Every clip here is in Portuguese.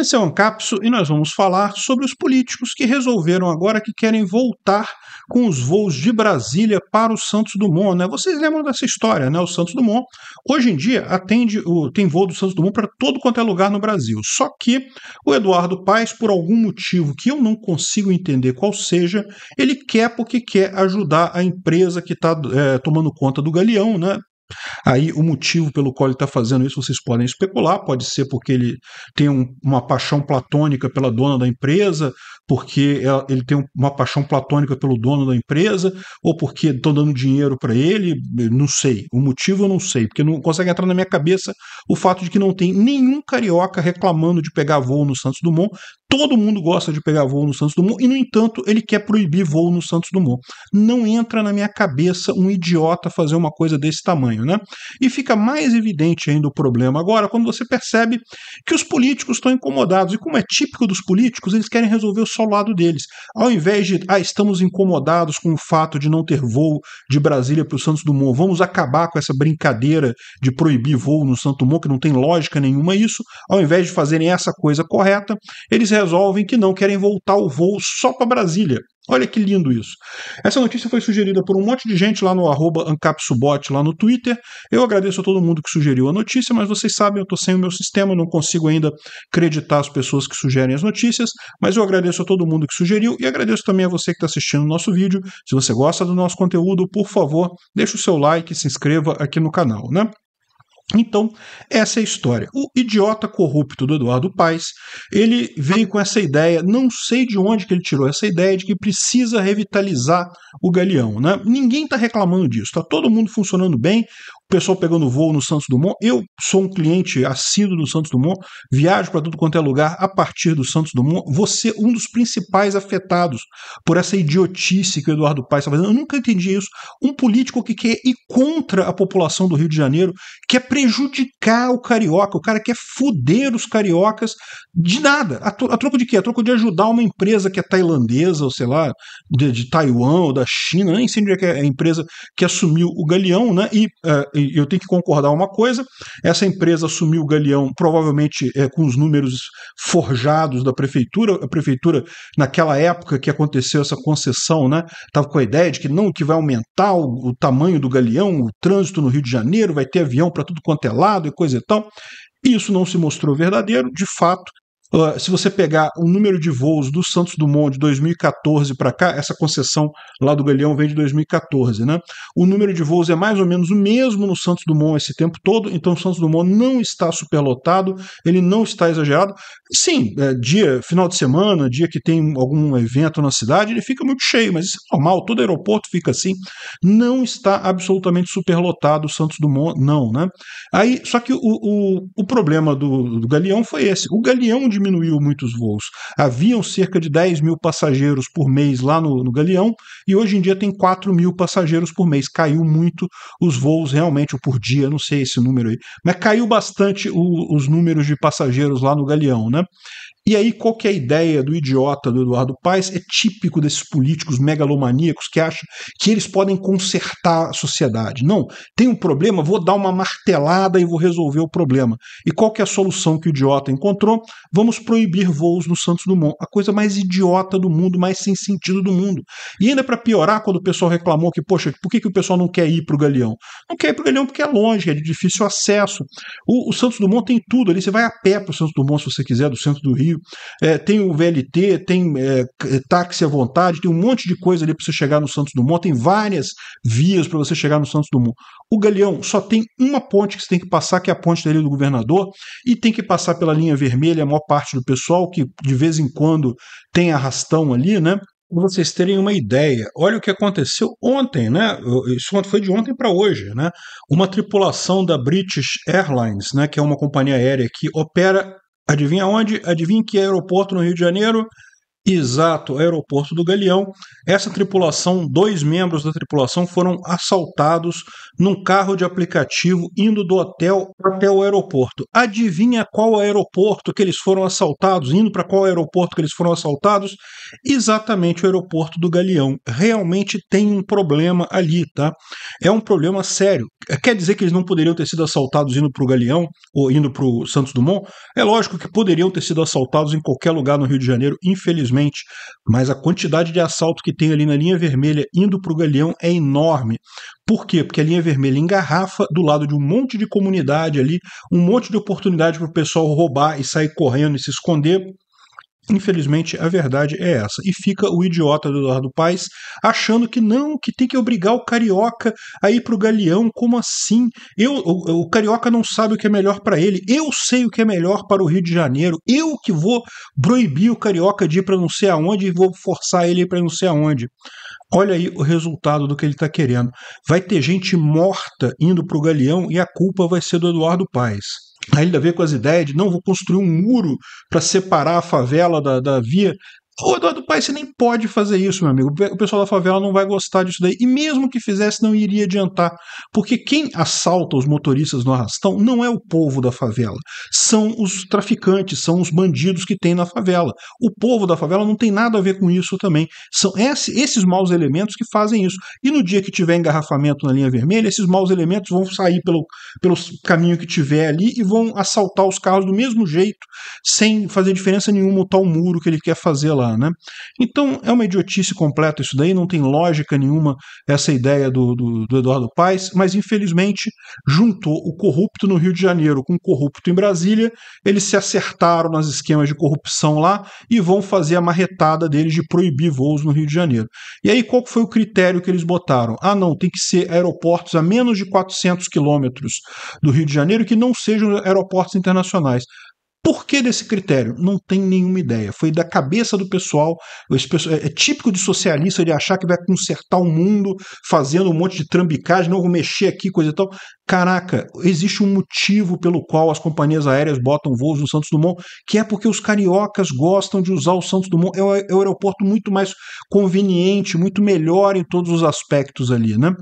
Esse é o Ancapso e nós vamos falar sobre os políticos que resolveram agora que querem voltar com os voos de Brasília para o Santos Dumont. Né? Vocês lembram dessa história, né? O Santos Dumont hoje em dia atende o, tem voo do Santos Dumont para todo quanto é lugar no Brasil. Só que o Eduardo Paes, por algum motivo que eu não consigo entender qual seja, ele quer porque quer ajudar a empresa que está é, eh, tomando conta do Galeão, né? Aí o motivo pelo qual ele está fazendo isso vocês podem especular, pode ser porque ele tem um, uma paixão platônica pela dona da empresa, porque ele tem uma paixão platônica pelo dono da empresa, ou porque estão dando dinheiro para ele, não sei. O motivo eu não sei, porque não consegue entrar na minha cabeça o fato de que não tem nenhum carioca reclamando de pegar voo no Santos Dumont, Todo mundo gosta de pegar voo no Santos Dumont e, no entanto, ele quer proibir voo no Santos Dumont. Não entra na minha cabeça um idiota fazer uma coisa desse tamanho, né? E fica mais evidente ainda o problema agora quando você percebe que os políticos estão incomodados. E como é típico dos políticos, eles querem resolver só o lado deles. Ao invés de, ah, estamos incomodados com o fato de não ter voo de Brasília para o Santos Dumont, vamos acabar com essa brincadeira de proibir voo no Santos Dumont, que não tem lógica nenhuma isso. Ao invés de fazerem essa coisa correta, eles resolvem que não querem voltar o voo só para Brasília. Olha que lindo isso. Essa notícia foi sugerida por um monte de gente lá no AncapSubot, lá no Twitter. Eu agradeço a todo mundo que sugeriu a notícia, mas vocês sabem, eu estou sem o meu sistema, não consigo ainda acreditar as pessoas que sugerem as notícias, mas eu agradeço a todo mundo que sugeriu e agradeço também a você que está assistindo o nosso vídeo. Se você gosta do nosso conteúdo, por favor, deixe o seu like, se inscreva aqui no canal, né? Então, essa é a história. O idiota corrupto do Eduardo Paes, ele veio com essa ideia, não sei de onde que ele tirou essa ideia de que precisa revitalizar o Galeão, né? Ninguém está reclamando disso, está todo mundo funcionando bem pessoal pegando voo no Santos Dumont. Eu sou um cliente assíduo do Santos Dumont, viajo para tudo quanto é lugar a partir do Santos Dumont. Você um dos principais afetados por essa idiotice que o Eduardo Paes está fazendo. Eu nunca entendi isso. Um político que quer ir contra a população do Rio de Janeiro, quer prejudicar o carioca, o cara quer foder os cariocas de nada. A, tro a troco de quê? A troco de ajudar uma empresa que é tailandesa, ou sei lá, de, de Taiwan ou da China, nem sei onde é que é a empresa que assumiu o Galeão, né? E uh, eu tenho que concordar uma coisa: essa empresa assumiu o Galeão provavelmente é, com os números forjados da prefeitura. A prefeitura, naquela época que aconteceu essa concessão, né, estava com a ideia de que não, que vai aumentar o, o tamanho do Galeão, o trânsito no Rio de Janeiro, vai ter avião para tudo quanto é lado e coisa e tal. Isso não se mostrou verdadeiro, de fato, Uh, se você pegar o número de voos do Santos Dumont de 2014 para cá, essa concessão lá do Galeão vem de 2014, né? O número de voos é mais ou menos o mesmo no Santos Dumont esse tempo todo, então o Santos Dumont não está superlotado, ele não está exagerado. Sim, é, dia, final de semana, dia que tem algum evento na cidade, ele fica muito cheio, mas isso é normal, todo aeroporto fica assim. Não está absolutamente superlotado o Santos Dumont, não, né? Aí, só que o, o, o problema do, do Galeão foi esse. O Galeão de diminuiu muitos voos. Haviam cerca de 10 mil passageiros por mês lá no, no Galeão e hoje em dia tem 4 mil passageiros por mês. Caiu muito os voos realmente, ou por dia, não sei esse número aí, mas caiu bastante o, os números de passageiros lá no Galeão, né? E aí, qual que é a ideia do idiota do Eduardo Paes? É típico desses políticos megalomaníacos que acham que eles podem consertar a sociedade. Não, tem um problema, vou dar uma martelada e vou resolver o problema. E qual que é a solução que o idiota encontrou? Vamos proibir voos no Santos Dumont. A coisa mais idiota do mundo, mais sem sentido do mundo. E ainda para piorar, quando o pessoal reclamou que, poxa, por que, que o pessoal não quer ir para o Galeão? Não quer ir para o Galeão porque é longe, é de difícil acesso. O, o Santos Dumont tem tudo ali, você vai a pé para o Santos Dumont se você quiser, do centro do Rio Rio, é, tem o VLT, tem é, táxi à vontade, tem um monte de coisa ali para você chegar no Santos Dumont, tem várias vias para você chegar no Santos Dumont. O Galeão só tem uma ponte que você tem que passar, que é a ponte da Ilha do Governador, e tem que passar pela linha vermelha, a maior parte do pessoal que de vez em quando tem arrastão ali, né? Para vocês terem uma ideia, olha o que aconteceu ontem, né? Isso foi de ontem para hoje, né? Uma tripulação da British Airlines, né, que é uma companhia aérea que opera Adivinha onde? Adivinha que aeroporto no Rio de Janeiro? Exato, aeroporto do Galeão. Essa tripulação, dois membros da tripulação foram assaltados num carro de aplicativo indo do hotel até o aeroporto. Adivinha qual aeroporto que eles foram assaltados? Indo para qual aeroporto que eles foram assaltados? Exatamente o aeroporto do Galeão. Realmente tem um problema ali, tá? É um problema sério. Quer dizer que eles não poderiam ter sido assaltados indo para o Galeão ou indo para o Santos Dumont? É lógico que poderiam ter sido assaltados em qualquer lugar no Rio de Janeiro, infelizmente infelizmente, mas a quantidade de assalto que tem ali na linha vermelha indo para o Galeão é enorme. Por quê? Porque a linha vermelha engarrafa do lado de um monte de comunidade ali, um monte de oportunidade para o pessoal roubar e sair correndo e se esconder. Infelizmente, a verdade é essa. E fica o idiota do Eduardo Paes achando que não, que tem que obrigar o carioca a ir pro galeão. Como assim? Eu, o, o carioca não sabe o que é melhor para ele. Eu sei o que é melhor para o Rio de Janeiro. Eu que vou proibir o carioca de ir para não sei aonde e vou forçar ele para não sei aonde. Olha aí o resultado do que ele está querendo. Vai ter gente morta indo pro galeão e a culpa vai ser do Eduardo Paes ainda a ver com as ideias de não vou construir um muro para separar a favela da, da via Ô, Eduardo Pai, você nem pode fazer isso, meu amigo. O pessoal da favela não vai gostar disso daí. E mesmo que fizesse, não iria adiantar. Porque quem assalta os motoristas no arrastão não é o povo da favela. São os traficantes, são os bandidos que tem na favela. O povo da favela não tem nada a ver com isso também. São esses maus elementos que fazem isso. E no dia que tiver engarrafamento na linha vermelha, esses maus elementos vão sair pelo, pelo caminho que tiver ali e vão assaltar os carros do mesmo jeito, sem fazer diferença nenhuma o tal muro que ele quer fazer lá né? Então é uma idiotice completa isso daí, não tem lógica nenhuma essa ideia do, do, do Eduardo Paes, mas infelizmente juntou o corrupto no Rio de Janeiro com o corrupto em Brasília, eles se acertaram nos esquemas de corrupção lá e vão fazer a marretada deles de proibir voos no Rio de Janeiro. E aí qual foi o critério que eles botaram? Ah não, tem que ser aeroportos a menos de 400 quilômetros do Rio de Janeiro que não sejam aeroportos internacionais. Por que desse critério? Não tem nenhuma ideia. Foi da cabeça do pessoal. É, é típico de socialista de achar que vai consertar o mundo fazendo um monte de trambicagem, não vou mexer aqui, coisa e tal. Caraca, existe um motivo pelo qual as companhias aéreas botam voos no Santos Dumont, que é porque os cariocas gostam de usar o Santos Dumont. É o é aeroporto muito mais conveniente, muito melhor em todos os aspectos ali, né?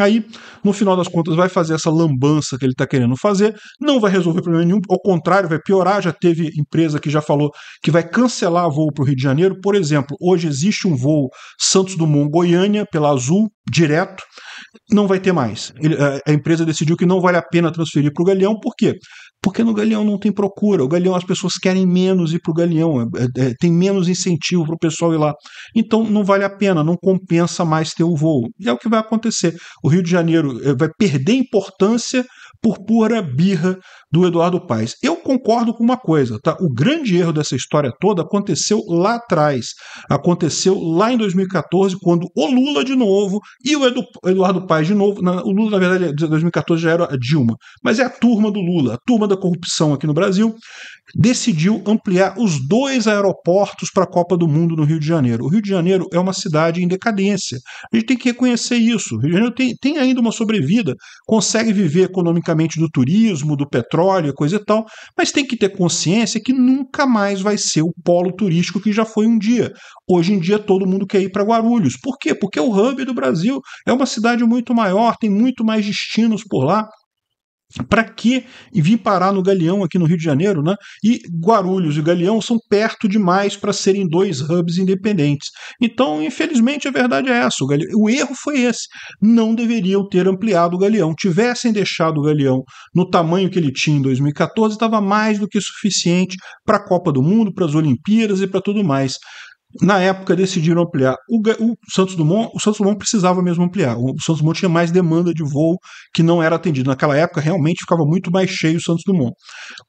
Aí, no final das contas, vai fazer essa lambança que ele está querendo fazer, não vai resolver problema nenhum, ao contrário, vai piorar. Já teve empresa que já falou que vai cancelar voo para o Rio de Janeiro. Por exemplo, hoje existe um voo Santos Dumont Goiânia pela Azul, direto, não vai ter mais. Ele, a, a empresa decidiu que não vale a pena transferir para o Galeão, por quê? Porque no Galeão não tem procura. O Galeão, as pessoas querem menos ir para o Galeão, é, é, é, tem menos incentivo para o pessoal ir lá. Então não vale a pena, não compensa mais ter o voo. E é o que vai acontecer. O Rio de Janeiro eh, vai perder importância por pura birra do Eduardo Paes. Eu concordo com uma coisa, tá? O grande erro dessa história toda aconteceu lá atrás. Aconteceu lá em 2014, quando o Lula de novo e o Edu, Eduardo Paes de novo. Na, o Lula, na verdade, em 2014 já era a Dilma, mas é a turma do Lula, a turma da corrupção aqui no Brasil, decidiu ampliar os dois aeroportos para a Copa do Mundo no Rio de Janeiro. O Rio de Janeiro é uma cidade em decadência. A gente tem que reconhecer isso. O Rio de Janeiro tem, tem ainda uma sobrevida, consegue viver economicamente do turismo, do petróleo, coisa e tal, mas tem que ter consciência que nunca mais vai ser o polo turístico que já foi um dia. Hoje em dia todo mundo quer ir para Guarulhos. Por quê? Porque é o hub do Brasil. É uma cidade muito maior, tem muito mais destinos por lá. Para que vir parar no Galeão aqui no Rio de Janeiro, né? E Guarulhos e Galeão são perto demais para serem dois hubs independentes. Então, infelizmente, a verdade é essa. O, Galeão, o erro foi esse. Não deveriam ter ampliado o Galeão. Tivessem deixado o Galeão no tamanho que ele tinha em 2014, estava mais do que suficiente para a Copa do Mundo, para as Olimpíadas e para tudo mais. Na época decidiram ampliar. O, o, Santos Dumont, o Santos Dumont precisava mesmo ampliar. O Santos Dumont tinha mais demanda de voo que não era atendido. Naquela época realmente ficava muito mais cheio o Santos Dumont.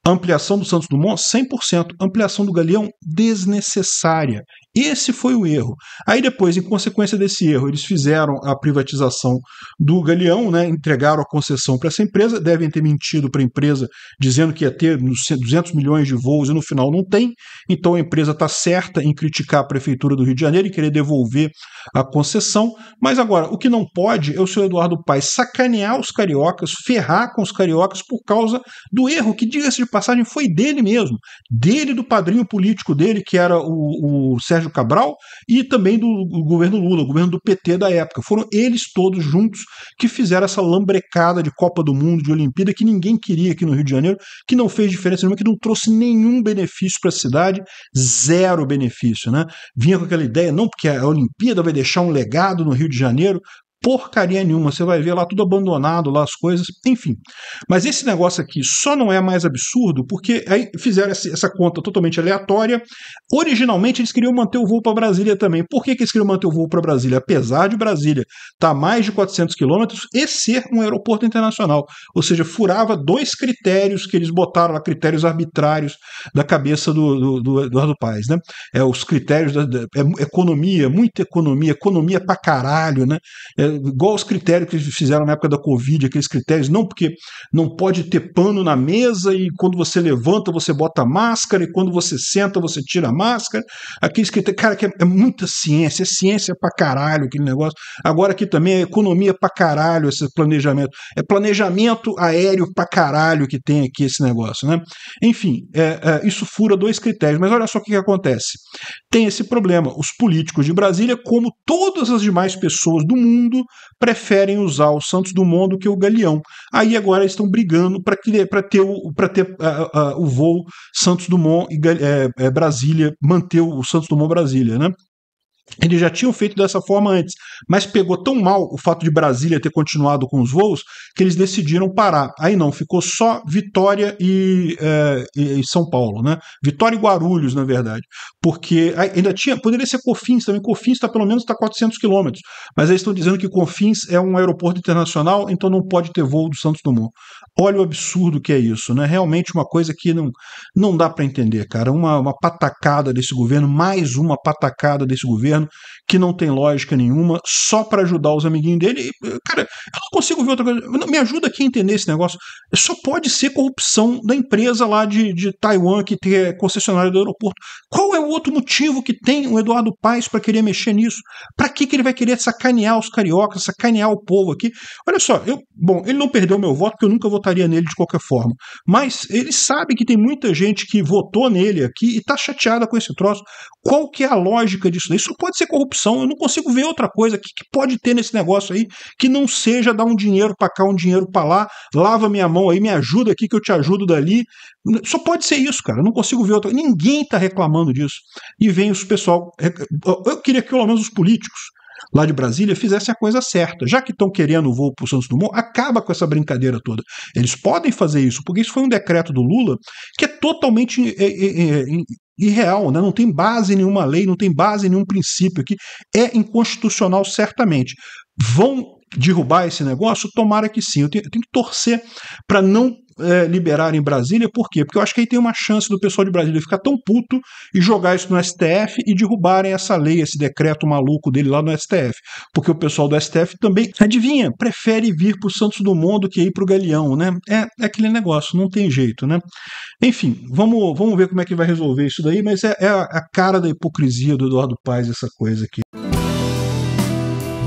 A ampliação do Santos Dumont 100%, ampliação do Galeão desnecessária. Esse foi o erro. Aí depois, em consequência desse erro, eles fizeram a privatização do Galeão, né, entregaram a concessão para essa empresa, devem ter mentido para a empresa dizendo que ia ter 200 milhões de voos e no final não tem. Então a empresa está certa em criticar a prefeitura do Rio de Janeiro e querer devolver a concessão. Mas agora, o que não pode é o senhor Eduardo Paes sacanear os cariocas, ferrar com os cariocas por causa do erro que, diga-se de passagem, foi dele mesmo, dele do padrinho político dele, que era o, o Sérgio Sérgio Cabral e também do governo Lula, o governo do PT da época. Foram eles todos juntos que fizeram essa lambrecada de Copa do Mundo, de Olimpíada, que ninguém queria aqui no Rio de Janeiro, que não fez diferença nenhuma, que não trouxe nenhum benefício para a cidade, zero benefício. Né? Vinha com aquela ideia, não, porque a Olimpíada vai deixar um legado no Rio de Janeiro porcaria nenhuma. Você vai ver lá tudo abandonado, lá as coisas, enfim. Mas esse negócio aqui só não é mais absurdo porque aí fizeram essa conta totalmente aleatória. Originalmente eles queriam manter o voo para Brasília também. Por que, que eles queriam manter o voo para Brasília? Apesar de Brasília estar tá a mais de 400 quilômetros e ser um aeroporto internacional. Ou seja, furava dois critérios que eles botaram lá, critérios arbitrários da cabeça do, do, do Eduardo Paes. Né? É, os critérios da, da é, é economia, muita economia, economia pra caralho, né? É, igual os critérios que eles fizeram na época da Covid, aqueles critérios, não porque não pode ter pano na mesa e quando você levanta você bota a máscara e quando você senta você tira a máscara. Aqueles critérios, cara, que é, é muita ciência, é ciência pra caralho aquele negócio. Agora aqui também é economia pra caralho esse planejamento. É planejamento aéreo pra caralho que tem aqui esse negócio, né? Enfim, é, é isso fura dois critérios, mas olha só o que, que acontece. Tem esse problema. Os políticos de Brasília, como todas as demais pessoas do mundo, mundo preferem usar o Santos Dumont do que o Galeão. Aí agora estão brigando para ter, o, ter uh, uh, o voo Santos Dumont e é, é, Brasília, manter o Santos Dumont Brasília, né? Eles já tinham feito dessa forma antes, mas pegou tão mal o fato de Brasília ter continuado com os voos que eles decidiram parar. Aí não, ficou só Vitória e, é, e São Paulo, né? Vitória e Guarulhos, na verdade, porque ainda tinha, poderia ser Cofins também. Cofins está pelo menos tá 400 quilômetros, mas eles estão dizendo que Cofins é um aeroporto internacional, então não pode ter voo do Santos Dumont. Olha o absurdo que é isso, né? Realmente uma coisa que não, não dá para entender, cara. Uma, uma patacada desse governo, mais uma patacada desse governo, que não tem lógica nenhuma, só para ajudar os amiguinhos dele. E, cara, eu não consigo ver outra coisa. Me ajuda aqui a entender esse negócio. Só pode ser corrupção da empresa lá de, de Taiwan, que é concessionária do aeroporto. Qual é o outro motivo que tem o Eduardo Paes para querer mexer nisso? Para que, que ele vai querer sacanear os cariocas, sacanear o povo aqui? Olha só, eu, bom, ele não perdeu meu voto, porque eu nunca vou votaria nele de qualquer forma. Mas ele sabe que tem muita gente que votou nele aqui e tá chateada com esse troço. Qual que é a lógica disso? Isso pode ser corrupção, eu não consigo ver outra coisa. O que, que pode ter nesse negócio aí que não seja dar um dinheiro para cá, um dinheiro para lá, lava minha mão aí, me ajuda aqui que eu te ajudo dali. Só pode ser isso, cara. Eu não consigo ver outra. Ninguém tá reclamando disso. E vem os pessoal. Eu queria que pelo menos os políticos lá de Brasília, fizessem a coisa certa. Já que estão querendo o voo para o Santos Dumont, acaba com essa brincadeira toda. Eles podem fazer isso, porque isso foi um decreto do Lula que é totalmente é, é, é, irreal, né? não tem base em nenhuma lei, não tem base em nenhum princípio aqui. É inconstitucional, certamente. Vão derrubar esse negócio? Tomara que sim. Eu tenho, eu tenho que torcer para não é, liberar em Brasília, por quê? Porque eu acho que aí tem uma chance do pessoal de Brasília ficar tão puto e jogar isso no STF e derrubarem essa lei, esse decreto maluco dele lá no STF. Porque o pessoal do STF também, adivinha, prefere vir para o Santos Dumont do que ir para o Galeão, né? É, é, aquele negócio, não tem jeito, né? Enfim, vamos, vamos ver como é que vai resolver isso daí, mas é, é a, a cara da hipocrisia do Eduardo Paes essa coisa aqui.